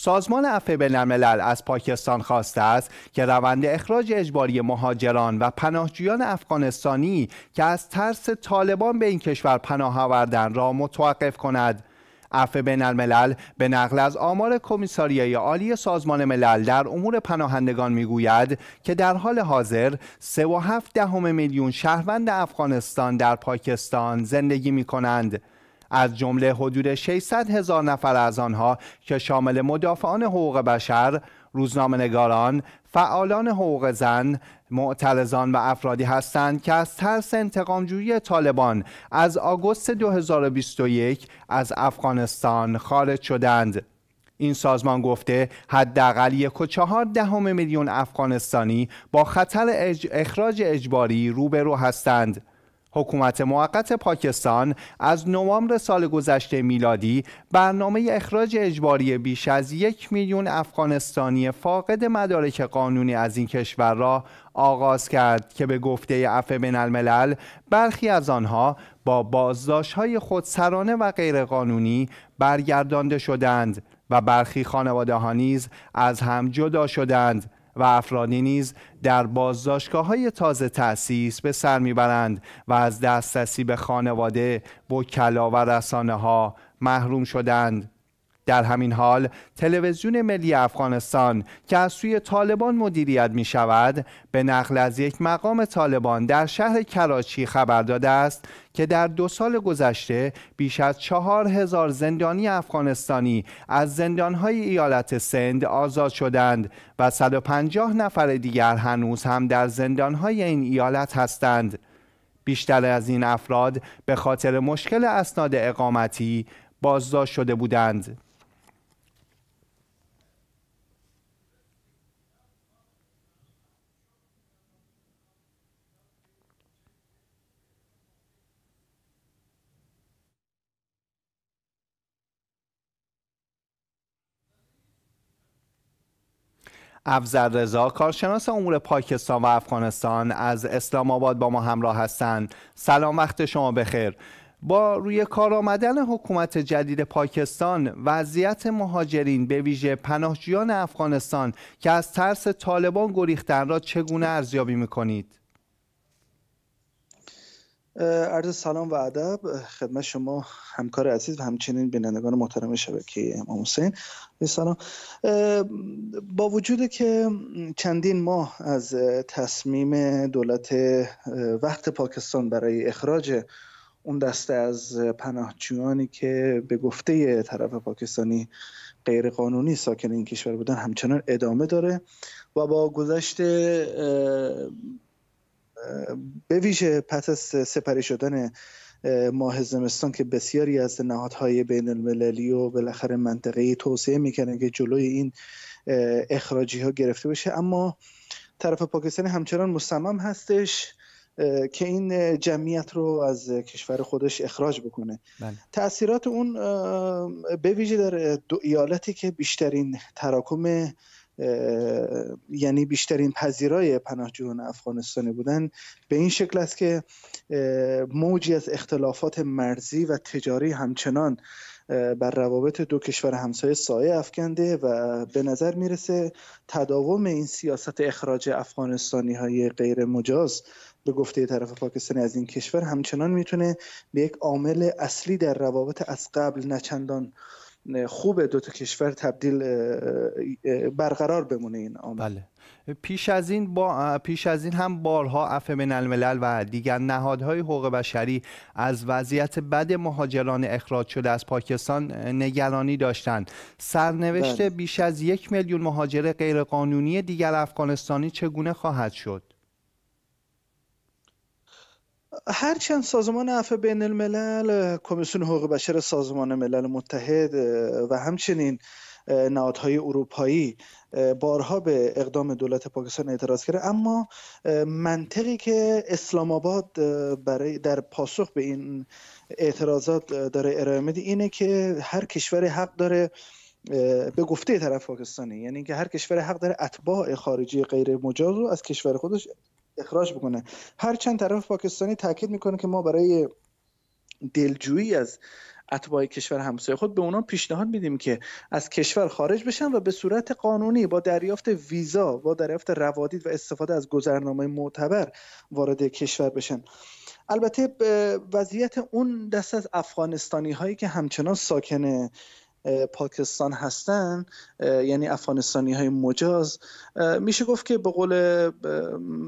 سازمان عفو بینالملل از پاکستان خواسته است که روند اخراج اجباری مهاجران و پناهجویان افغانستانی که از ترس طالبان به این کشور پناه آوردن را متوقف کند عفو بین الملل به نقل از آمار کمیساریای عالی سازمان ملل در امور پناهندگان میگوید که در حال حاضر 3.7 میلیون شهروند افغانستان در پاکستان زندگی می کنند. از جمله حدود 600 هزار نفر از آنها که شامل مدافعان حقوق بشر، روزنامهنگاران، فعالان حقوق زن، معترضان و افرادی هستند که از ترس انتقامجویی طالبان از آگوست 2021 از افغانستان خارج شدند. این سازمان گفته حداقل یک و چهار دهم میلیون افغانستانی با خطر اخراج اجباری روبرو هستند. حکومت موقت پاکستان از نوامبر سال گذشته میلادی برنامه اخراج اجباری بیش از یک میلیون افغانستانی فاقد مدارک قانونی از این کشور را آغاز کرد که به گفته عفه بین الملل برخی از آنها با بازداشت های خودسرانه و غیرقانونی برگردانده شدند و برخی خانواده ها نیز از هم جدا شدند و افرانی نیز در بازداشتگاه های تازه تأسیس به سر میبرند و از دسترسی به خانواده، وکلا و رسانه ها محروم شدند. در همین حال تلویزیون ملی افغانستان که از سوی طالبان مدیریت می شود به نقل از یک مقام طالبان در شهر کراچی خبر داده است که در دو سال گذشته بیش از چهار هزار زندانی افغانستانی از زندانهای ایالت سند آزاد شدند و 150 نفر دیگر هنوز هم در زندانهای این ایالت هستند. بیشتر از این افراد به خاطر مشکل اسناد اقامتی بازداشت شده بودند. افزر رضا کارشناس امور پاکستان و افغانستان از اسلام آباد با ما همراه هستند سلام وقت شما بخیر با روی کار آمدن حکومت جدید پاکستان وضعیت مهاجرین به ویژه پناهجویان افغانستان که از ترس طالبان گریختن را چگونه ارزیابی میکنید عرض سلام و ادب خدمت شما همکار عزیز و همچنین بینندگان محترم شبکه امام حسین سلام با وجود که چندین ماه از تصمیم دولت وقت پاکستان برای اخراج اون دسته از پناهجویانی که به گفته طرف پاکستانی غیرقانونی ساکن این کشور بودن همچنان ادامه داره و با گذشت به ویژه پس از سپری شدن ماه زمستان که بسیاری از نهادهای بین المللی و بالاخره منطقه توسعه میکنن که جلوی این اخراجی ها گرفته بشه اما طرف پاکستان همچنان مصمم هستش که این جمعیت رو از کشور خودش اخراج بکنه بله. تاثیرات اون به ویژه در دو ایالتی که بیشترین تراکم یعنی بیشترین پذیرای پناهجویان افغانستانی بودن به این شکل است که موجی از اختلافات مرزی و تجاری همچنان بر روابط دو کشور همسایه سایه افکنده و به نظر میرسه تداوم این سیاست اخراج افغانستانی های غیر مجاز به گفته طرف پاکستانی از این کشور همچنان میتونه به یک عامل اصلی در روابط از قبل نچندان خوب دو تا کشور تبدیل برقرار بمونه این آمد بله. پیش از این با پیش از این هم بارها افمن الملل و دیگر نهادهای حقوق بشری از وضعیت بد مهاجران اخراج شده از پاکستان نگرانی داشتند سرنوشت بله. بیش از یک میلیون مهاجر غیرقانونی دیگر افغانستانی چگونه خواهد شد هرچند سازمان عفو بین الملل کمیسیون حقوق بشر سازمان ملل متحد و همچنین نهادهای اروپایی بارها به اقدام دولت پاکستان اعتراض کرده اما منطقی که اسلام آباد برای در پاسخ به این اعتراضات داره ارائه میده اینه که هر کشور حق داره به گفته طرف پاکستانی یعنی اینکه هر کشور حق داره اتباع خارجی غیر مجاز رو از کشور خودش اخراج بکنه هر چند طرف پاکستانی تاکید میکنه که ما برای دلجویی از اتباع کشور همسایه خود به اونا پیشنهاد میدیم که از کشور خارج بشن و به صورت قانونی با دریافت ویزا با دریافت روادید و استفاده از گذرنامه معتبر وارد کشور بشن البته وضعیت اون دست از افغانستانی هایی که همچنان ساکن پاکستان هستن یعنی افغانستانی های مجاز میشه گفت که به قول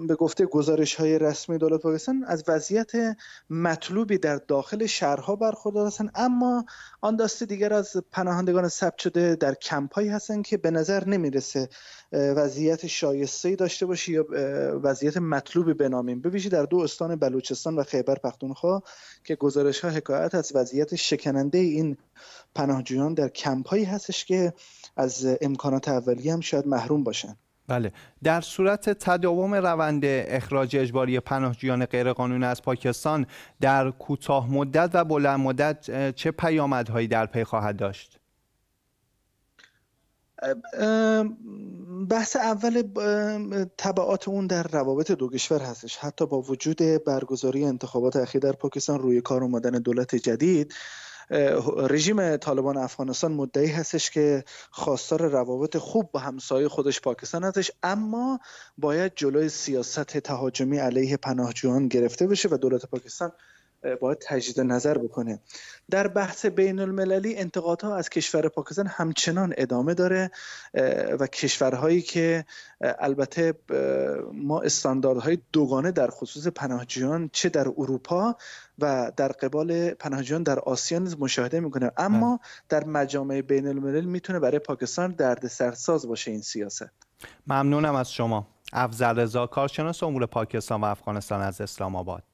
به گفته گزارش های رسمی دولت پاکستان از وضعیت مطلوبی در داخل شهرها برخوردار هستن اما آن دسته دیگر از پناهندگان ثبت شده در کمپ هایی هستن که به نظر نمیرسه وضعیت شایسته داشته باشه یا وضعیت مطلوبی بنامیم به ویژه در دو استان بلوچستان و خیبر پختونخوا که گزارش ها حکایت از وضعیت شکننده این پناهجویان در کمپ هایی هستش که از امکانات اولیه هم شاید محروم باشن بله در صورت تداوم روند اخراج اجباری پناهجویان غیرقانونی از پاکستان در کوتاه مدت و بلند مدت چه پیامدهایی در پی خواهد داشت بحث اول طبعات اون در روابط دو کشور هستش حتی با وجود برگزاری انتخابات اخیر در پاکستان روی کار اومدن دولت جدید رژیم طالبان افغانستان مدعی هستش که خواستار روابط خوب با همسایه خودش پاکستان هستش اما باید جلوی سیاست تهاجمی علیه پناهجویان گرفته بشه و دولت پاکستان باید تجدید نظر بکنه در بحث بین المللی انتقادها از کشور پاکستان همچنان ادامه داره و کشورهایی که البته ما استانداردهای دوگانه در خصوص پناهجویان چه در اروپا و در قبال پناهجویان در آسیا نیز مشاهده میکنه اما بله. در مجامع بین الملل میتونه برای پاکستان سرساز باشه این سیاست ممنونم از شما افضل رضا کارشناس امور پاکستان و افغانستان از اسلام آباد